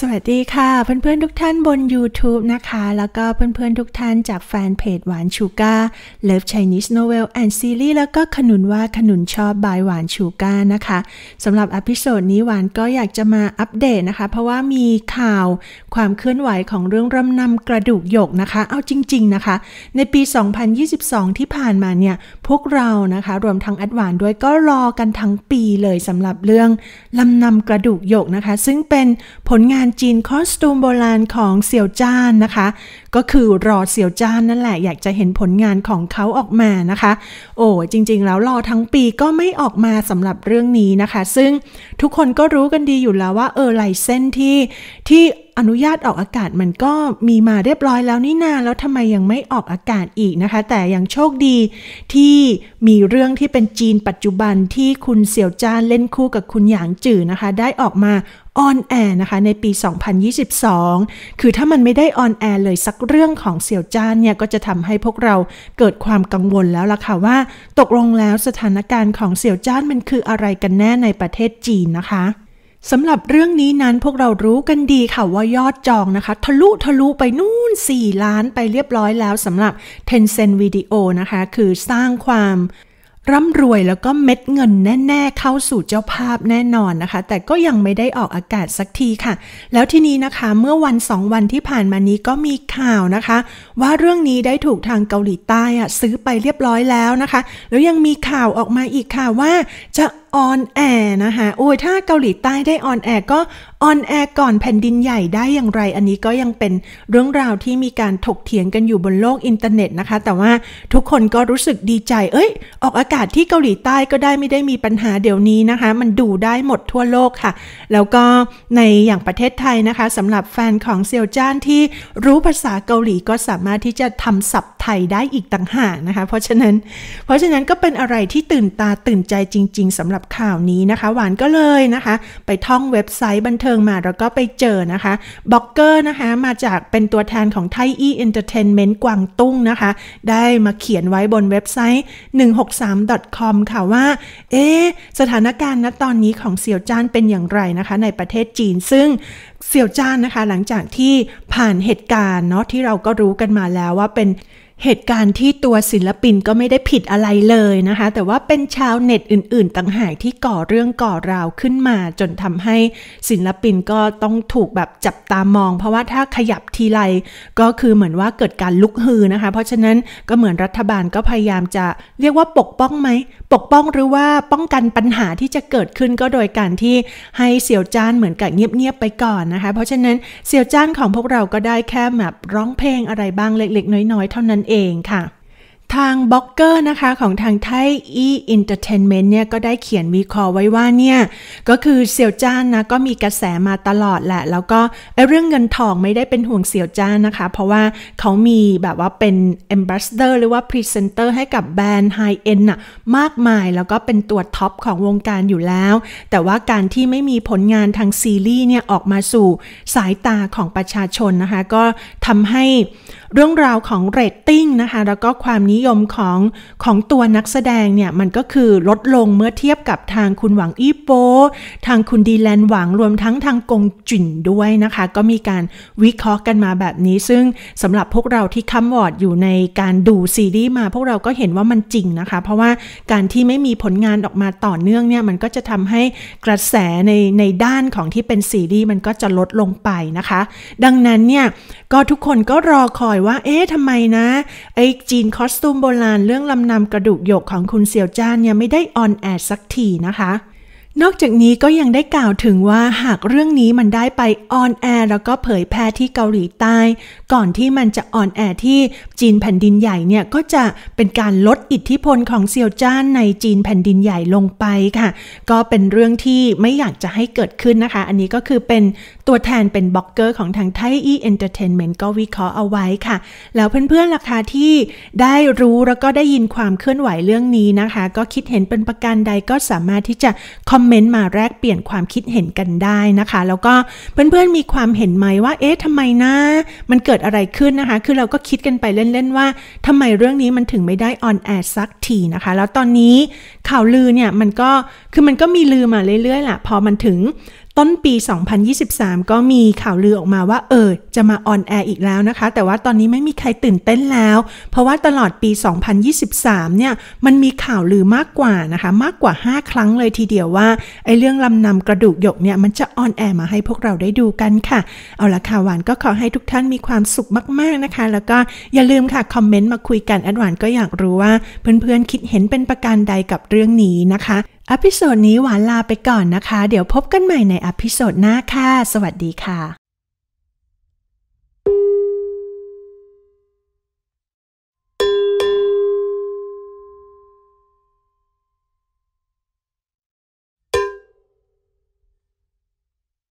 สวัสดีค่ะเพื่อน ๆ ทุกท่านบน YouTube นะคะ แล้วก็เพื่อน ๆ ทุกท่านจากแฟนเพจหวานชูกาเลิฟไชนีสโนเวลแอนด์ซีรีส์แล้วก็ขนุนว่า ขนุนชอบบายหวานชูกานะคะสำหรับอพิโซดนี้หวานก็อยากจะมาอัปเดตนะคะ เพราะว่ามีข่าวความเคลื่อนไหวของเรื่องรำนำกระดูกหยกนะคะ เอาจริง ๆ นะคะ ในปี 2022 ที่ผ่านมาเนี่ย พวกเรานะคะ รวมทั้งแอดหวานด้วยก็รอกันทั้งปีเลยสำหรับเรื่องลำนำกระดูกหยกนะคะ ซึ่งเป็นผลงานการจีนคอสตูมโบราณของเสี่ยวจ้านนะคะ ก็คือรอเสี่ยวจ้านนั่นแหละอยากจะเห็นผลงานของเขาออกมานะคะ โอ้จริง ๆ แล้วรอทั้งปีก็ไม่ออกมาสำหรับเรื่องนี้นะคะ ซึ่งทุกคนก็รู้กันดีอยู่แล้วว่าเออลายเส้นที่ที่อนุญาตออกอากาศมันก็มีมาเรียบร้อยแล้วนี่นาแล้วทำไมยังไม่ออกอากาศอีกนะคะ แต่ยังโชคดีที่มีเรื่องที่เป็นจีนปัจจุบันที่คุณเสี่ยวจานเล่นคู่กับคุณหยางจื่อนะคะ ได้ออกมาออนแอร์นะคะ ในปี 2022 คือถ้ามันไม่ได้ออนแอร์เลยสักเรื่องของเสี่ยวจ้านเนี่ยก็จะทำให้พวกเราเกิดความกังวลแล้วล่ะค่ะว่าตกลงแล้วสถานการณ์ของเสี่ยวจ้านมันคืออะไรกันแน่ในประเทศจีนนะคะสำหรับเรื่องนี้นั้นพวกเรารู้กันดีค่ะว่ายอดจองนะคะ ทะลุทะลุไปนู่น 4 ล้านไปเรียบร้อยแล้วสำหรับ Tencent Video นะคะ คือสร้างความร่ำรวยแล้วก็เม็ดเงินแน่ ๆ เข้าสู่เจ้าภาพแน่นอนนะคะ แต่ก็ยังไม่ได้ออกอากาศสักทีค่ะ แล้วทีนี้นะคะเมื่อวันสองวันที่ผ่านมานี้ก็มีข่าวนะคะ ว่าเรื่องนี้ได้ถูกทางเกาหลีใต้อะซื้อไปเรียบร้อยแล้วนะคะแล้วยังมีข่าวออกมาอีกค่ะว่าจะออนแอร์นะคะโอ้ยถ้าเกาหลีใต้ได้ออนแอร์ก็ออนแอร์ก่อนแผ่นดินใหญ่ได้อย่างไรอันนี้ก็ยังเป็นเรื่องราวที่มีการถกเถียงกันอยู่บนโลกอินเทอร์เน็ตนะคะ แต่ว่าทุกคนก็รู้สึกดีใจ เอ้ย ออกอากาศที่เกาหลีใต้ก็ได้ไม่ได้มีปัญหาเดี๋ยวนี้นะคะ มันดูได้หมดทั่วโลกค่ะ แล้วก็ในอย่างประเทศไทยนะคะสำหรับแฟนของเซียวจ้านที่รู้ภาษาเกาหลีก็สามารถที่จะทำศัพท์ไทยได้อีกต่างหากนะคะ เพราะฉะนั้น เพราะฉะนั้นก็เป็นอะไรที่ตื่นตาตื่นใจจริงๆสำหรับข่าวนี้นะคะ หวานก็เลยนะคะ ไปท่องเว็บไซต์บันเทิงมา แล้วก็ไปเจอนะคะบล็อกเกอร์นะคะมาจากเป็นตัวแทนของไทยอีเอนเตอร์เทนเมนต์กวางตุ้งนะคะ ได้มาเขียนไว้บนเว็บไซต์ 163.com ค่ะว่าเอ๊สถานการณ์ณตอนนี้ของเสี่ยวจ้านเป็นอย่างไรนะคะ ในประเทศจีน ซึ่งเสี่ยวจ้านนะคะ หลังจากที่ผ่านเหตุการณ์เนาะที่เราก็รู้กันมาแล้วว่าเป็นเหตุการณ์ที่ตัวศิลปินก็ไม่ได้ผิดอะไรเลยนะคะแต่ว่าเป็นชาวเน็ตอื่นๆต่างหากที่ก่อเรื่องก่อราวขึ้นมาจนทำให้ศิลปินก็ต้องถูกแบบจับตามอง เพราะว่าถ้าขยับทีไรก็คือเหมือนว่าเกิดการลุกฮือนะคะ เพราะฉะนั้นก็เหมือนรัฐบาลก็พยายามจะเรียกว่าปกป้องไหมปกป้องหรือว่าป้องกันปัญหาที่จะเกิดขึ้นก็โดยการที่ให้เสี่ยวจ้านเหมือนกับเงียบๆไปก่อนนะคะ เพราะฉะนั้นเสี่ยวจ้านของพวกเรา ก็ได้แค่แบบร้องเพลงอะไรบ้างเล็ก ๆ น้อยๆเท่านั้นเองเองค่ะทางบล็อกเกอร์นะคะ ของทางไทยออีินเตอร์เทนเมนต์เนี่ยก็ได้เขียนวีคอไว้ว่าเนี่ยก็คือเสี่ยวจ้านนะก็มีกระแสมาตลอดแหละแล้วก็เรื่องเงินทองไม่ได้เป็นห่วงเสี่ยวจ้านนะคะ เพราะว่าเขามีแบบว่าเป็นเ็มบ a สเตอร์หรือว่าพรีเซนเตอร์ให้กับแบรนด์ไฮเอ็นน่ะมากมายแล้วก็เป็นตัวท็อปของวงการอยู่แล้ว แต่ว่าการที่ไม่มีผลงานทางซีรีส์เนี่ยออกมาสู่สายตาของประชาชนนะคะก็ทำให้เรื่องราวของเรตติ้งนะคะแล้วก็ความนิยมของของตัวนักแสดงเนี่ย มันก็คือลดลงเมื่อเทียบกับทางคุณหวังอี้โปทางคุณดีแลนหวังรวมทั้งทางกงจุนด้วยนะคะ ก็มีการวิเคราะห์กันมาแบบนี้ ซึ่งสำหรับพวกเราที่คำวอร์ดอยู่ในการดูซีรีส์มาพวกเราก็เห็นว่ามันจริงนะคะ เพราะว่าการที่ไม่มีผลงานออกมาต่อเนื่องเนี่ยมันก็จะทำให้กระแสในในด้านของที่เป็นซีรีส์มันก็จะลดลงไปนะคะ ดังนั้นเนี่ยก็ทุกคนก็รอคอยว่าเอ๊ะทำไมนะไอ้จีนคอสตูมโบราณเรื่องลำนำกระดูกหยกของคุณเสี่ยวจ้านเนี่ยไม่ได้ออนแอร์สักทีนะคะ นอกจากนี้ก็ยังได้กล่าวถึงว่าหากเรื่องนี้มันได้ไปออนแอร์แล้วก็เผยแพร่ที่เกาหลีใต้ ก่อนที่มันจะออนแอร์ที่จีนแผ่นดินใหญ่เนี่ยก็จะเป็นการลดอิทธิพลของเซียวจ้านในจีนแผ่นดินใหญ่ลงไปค่ะ ก็เป็นเรื่องที่ไม่อยากจะให้เกิดขึ้นนะคะอันนี้ก็คือเป็นตัวแทนเป็นบล็อกเกอร์ของทางไทยอีเอนเตอร์เทนเมนต์ก็วิเคราะห์เอาไว้ค่ะ แล้วเพื่อนๆล่ะคะที่ได้รู้แล้วก็ได้ยินความเคลื่อนไหวเรื่องนี้นะคะ ก็คิดเห็นเป็นประการใดก็สามารถที่จะ คอมเมนต์มาแลกเปลี่ยนความคิดเห็นกันได้นะคะ แล้วก็เพื่อนๆมีความเห็นไหมว่าเอ๊ะทำไมนะมันเกิดอะไรขึ้นนะคะ คือเราก็คิดกันไปเล่นๆว่าทำไมเรื่องนี้มันถึงไม่ได้ออนแอร์สักทีนะคะแล้วตอนนี้ข่าวลือเนี่ยมันก็คือมันก็มีลือมาเรื่อยๆแหละพอมันถึงต้นปี 2023 ก็มีข่าวลือออกมาว่าเออจะมาออนแอร์อีกแล้วนะคะ แต่ว่าตอนนี้ไม่มีใครตื่นเต้นแล้ว เพราะว่าตลอดปี 2023เนี่ย มันมีข่าวลือมากกว่านะคะ มากกว่า 5 ครั้งเลยทีเดียวว่า ไอ้เรื่องลำนำกระดูกหยกเนี่ยมันจะอนแอร์มาให้พวกเราได้ดูกันค่ะ เอาละค่ะหวานก็ขอให้ทุกท่านมีความสุขมากๆนะคะ แล้วก็อย่าลืมค่ะคอมเมนต์มาคุยกันแอดหวานก็อยากรู้ว่า เพื่อนๆคิดเห็นเป็นประการใดกับเรื่องนี้นะคะอพิโซดนี้หวานลาไปก่อนนะคะ เดี๋ยวพบกันใหม่ในอพิโซดหน้าค่ะ สวัสดีค่ะ